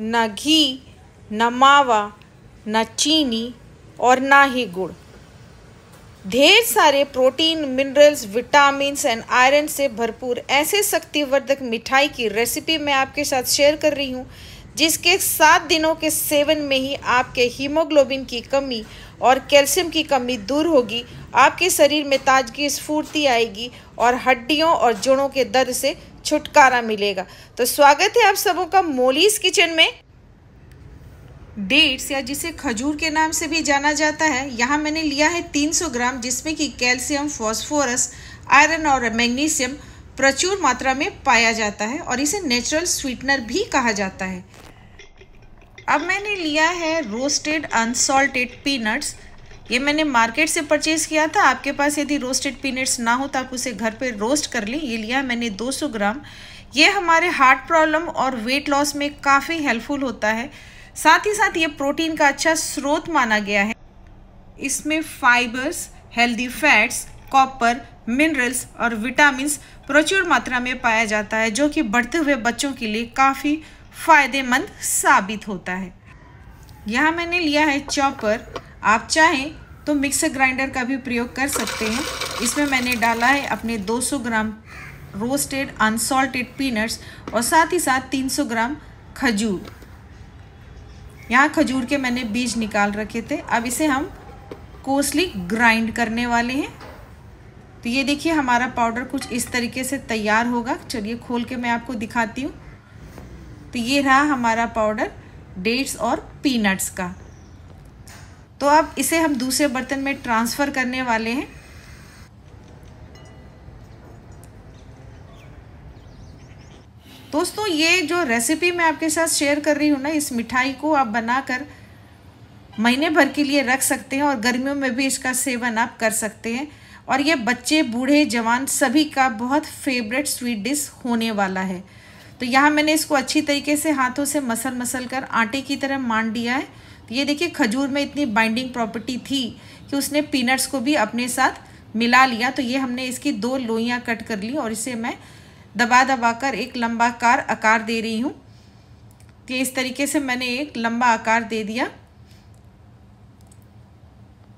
न घी न मावा न चीनी और ना ही गुड़ ढेर सारे protein minerals vitamin and iron से भरपूर ऐसे शक्तिवर्धक मिठाई की रेसिपी मैं आपके साथ शेयर कर रही हूँ जिसके सात दिनों के सेवन में ही आपके हीमोग्लोबिन की कमी और कैल्शियम की कमी दूर होगी आपके शरीर में ताजगी स्फूर्ति आएगी और हड्डियों और जोड़ों के दर्द से छुटकारा मिलेगा तो स्वागत है आप सबों का मोलीस किचन में डेट्स या जिसे खजूर के नाम से भी जाना जाता है यहाँ मैंने लिया है 300 ग्राम जिसमें कि कैल्शियम फॉस्फोरस आयरन और मैग्नीशियम प्रचुर मात्रा में पाया जाता है और इसे नेचुरल स्वीटनर भी कहा जाता है अब मैंने लिया है रोस्टेड अनसॉल्टेड पीनट्स ये मैंने मार्केट से परचेज़ किया था आपके पास यदि रोस्टेड पीनट्स ना हो तो आप उसे घर पर रोस्ट कर लें ये लिया मैंने 200 ग्राम ये हमारे हार्ट प्रॉब्लम और वेट लॉस में काफ़ी हेल्पफुल होता है साथ ही साथ ये प्रोटीन का अच्छा स्रोत माना गया है इसमें fibres healthy fats copper minerals और विटामिन प्रचुर मात्रा में पाया जाता है जो कि बढ़ते हुए बच्चों के लिए काफ़ी फ़ायदेमंद साबित होता है यहाँ मैंने लिया है चॉपर आप चाहें तो मिक्सर ग्राइंडर का भी प्रयोग कर सकते हैं इसमें मैंने डाला है अपने 200 ग्राम रोस्टेड अनसॉल्टेड पीनट्स और साथ ही साथ 300 ग्राम खजूर यहाँ खजूर के मैंने बीज निकाल रखे थे अब इसे हम कोसली ग्राइंड करने वाले हैं तो ये देखिए हमारा पाउडर कुछ इस तरीके से तैयार होगा चलिए खोल के मैं आपको दिखाती हूँ तो ये रहा हमारा पाउडर डेट्स और पीनट्स का तो अब इसे हम दूसरे बर्तन में ट्रांसफ़र करने वाले हैं दोस्तों ये जो रेसिपी मैं आपके साथ शेयर कर रही हूँ ना इस मिठाई को आप बनाकर महीने भर के लिए रख सकते हैं और गर्मियों में भी इसका सेवन आप कर सकते हैं और ये बच्चे बूढ़े जवान सभी का बहुत फेवरेट स्वीट डिश होने वाला है तो यहाँ मैंने इसको अच्छी तरीके से हाथों से मसल मसल कर आटे की तरह मान दिया है तो ये देखिए खजूर में इतनी बाइंडिंग प्रॉपर्टी थी कि उसने पीनट्स को भी अपने साथ मिला लिया तो ये हमने इसकी दो लोइयाँ कट कर ली और इसे मैं दबा दबा कर एक लंबा कार आकार दे रही हूँ कि तो इस तरीके से मैंने एक लंबा आकार दे दिया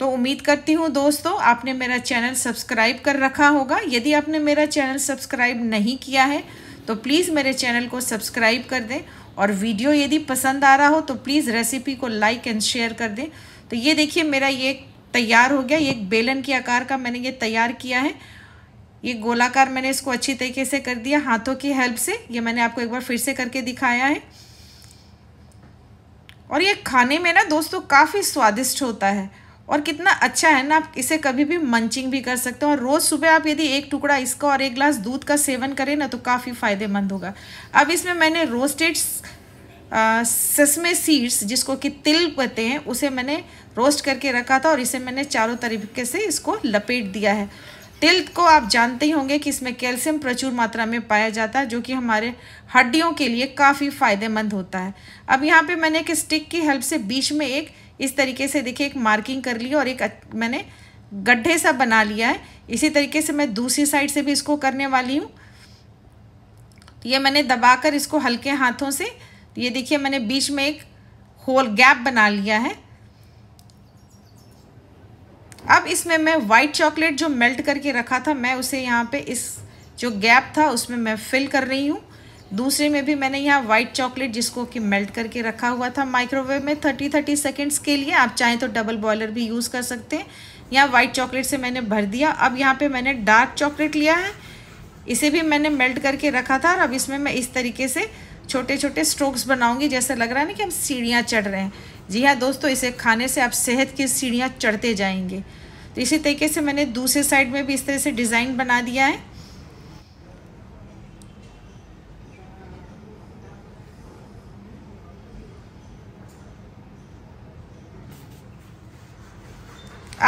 तो उम्मीद करती हूँ दोस्तों आपने मेरा चैनल सब्सक्राइब कर रखा होगा यदि आपने मेरा चैनल सब्सक्राइब नहीं किया है तो प्लीज़ मेरे चैनल को सब्सक्राइब कर दें और वीडियो यदि पसंद आ रहा हो तो प्लीज़ रेसिपी को लाइक एंड शेयर कर दें तो ये देखिए मेरा ये तैयार हो गया ये एक बेलन के आकार का मैंने ये तैयार किया है ये गोलाकार मैंने इसको अच्छी तरीके से कर दिया हाथों की हेल्प से ये मैंने आपको एक बार फिर से करके दिखाया है और ये खाने में ना दोस्तों काफ़ी स्वादिष्ट होता है और कितना अच्छा है ना आप इसे कभी भी मंचिंग भी कर सकते हो और रोज़ सुबह आप यदि एक टुकड़ा इसका और एक ग्लास दूध का सेवन करें ना तो काफ़ी फ़ायदेमंद होगा अब इसमें मैंने रोस्टेड ससमे सीड्स जिसको कि तिल कहते हैं उसे मैंने रोस्ट करके रखा था और इसे मैंने चारों तरीके से इसको लपेट दिया है तिल को आप जानते ही होंगे कि इसमें कैल्शियम प्रचुर मात्रा में पाया जाता है जो कि हमारे हड्डियों के लिए काफ़ी फ़ायदेमंद होता है अब यहाँ पे मैंने एक स्टिक की हेल्प से बीच में एक इस तरीके से देखिए एक मार्किंग कर ली और एक मैंने गड्ढे सा बना लिया है इसी तरीके से मैं दूसरी साइड से भी इसको करने वाली हूँ तो ये मैंने दबाकर इसको हल्के हाथों से ये देखिए मैंने बीच में एक होल गैप बना लिया है अब इसमें मैं वाइट चॉकलेट जो मेल्ट करके रखा था मैं उसे यहाँ पे इस जो गैप था उसमें मैं फिल कर रही हूँ दूसरे में भी मैंने यहाँ वाइट चॉकलेट जिसको कि मेल्ट करके रखा हुआ था माइक्रोवेव में थर्टी थर्टी सेकेंड्स के लिए आप चाहें तो डबल बॉयलर भी यूज़ कर सकते हैं यहाँ वाइट चॉकलेट से मैंने भर दिया अब यहाँ पे मैंने डार्क चॉकलेट लिया है इसे भी मैंने मेल्ट करके रखा था और अब इसमें मैं इस तरीके से छोटे छोटे स्ट्रोक्स बनाऊंगी जैसे लग रहा है ना कि हम सीढ़ियाँ चढ़ रहे हैं जी हाँ दोस्तों इसे खाने से आप सेहत की सीढ़ियाँ चढ़ते जाएंगे तो इसी तरीके से मैंने दूसरे साइड में भी इस तरह से डिज़ाइन बना दिया है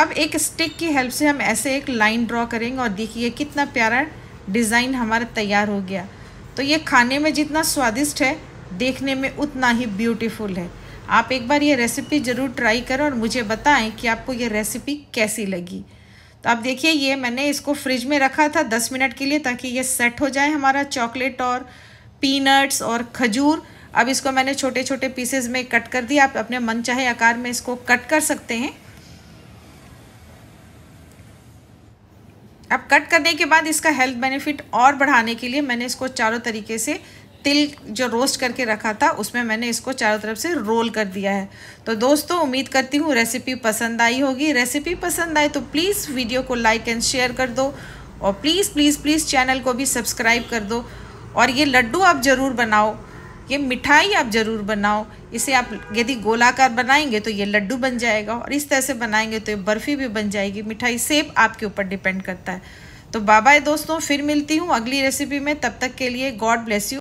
अब एक स्टिक की हेल्प से हम ऐसे एक लाइन ड्रॉ करेंगे और देखिए कितना प्यारा डिज़ाइन हमारा तैयार हो गया तो ये खाने में जितना स्वादिष्ट है देखने में उतना ही ब्यूटीफुल है आप एक बार ये रेसिपी ज़रूर ट्राई करें और मुझे बताएं कि आपको ये रेसिपी कैसी लगी तो आप देखिए ये मैंने इसको फ्रिज में रखा था दस मिनट के लिए ताकि ये सेट हो जाए हमारा चॉकलेट और पीनट्स और खजूर अब इसको मैंने छोटे छोटे पीसेज में कट कर दिया आप अपने मन चाहे आकार में इसको कट कर सकते हैं अब कट करने के बाद इसका हेल्थ बेनिफिट और बढ़ाने के लिए मैंने इसको चारों तरीके से तिल जो रोस्ट करके रखा था उसमें मैंने इसको चारों तरफ से रोल कर दिया है तो दोस्तों उम्मीद करती हूँ रेसिपी पसंद आई होगी रेसिपी पसंद आए तो प्लीज़ वीडियो को लाइक एंड शेयर कर दो और प्लीज़ प्लीज़ प्लीज़ चैनल को भी सब्सक्राइब कर दो और ये लड्डू आप ज़रूर बनाओ ये मिठाई आप ज़रूर बनाओ इसे आप यदि गोलाकार बनाएंगे तो ये लड्डू बन जाएगा और इस तरह से बनाएंगे तो ये बर्फ़ी भी बन जाएगी मिठाई सेब आपके ऊपर डिपेंड करता है तो बाबा दोस्तों फिर मिलती हूँ अगली रेसिपी में तब तक के लिए गॉड ब्लेस यू